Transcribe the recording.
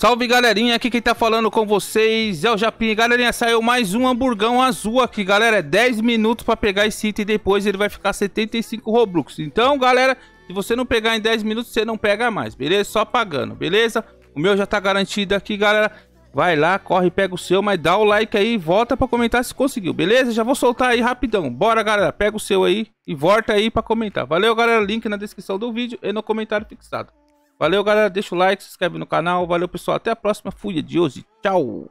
Salve galerinha, aqui quem tá falando com vocês é o Japim. Galerinha, saiu mais um hamburgão azul aqui, galera. É 10 minutos pra pegar esse item e depois ele vai ficar 75 Robux. Então, galera, se você não pegar em 10 minutos, você não pega mais, beleza? Só pagando, beleza? O meu já tá garantido aqui, galera. Vai lá, corre, pega o seu, mas dá o like aí e volta pra comentar se conseguiu, beleza? Já vou soltar aí rapidão. Bora, galera, pega o seu aí e volta aí pra comentar. Valeu, galera. Link na descrição do vídeo e no comentário fixado. Valeu, galera. Deixa o like, se inscreve no canal. Valeu, pessoal. Até a próxima. Fui, de e tchau.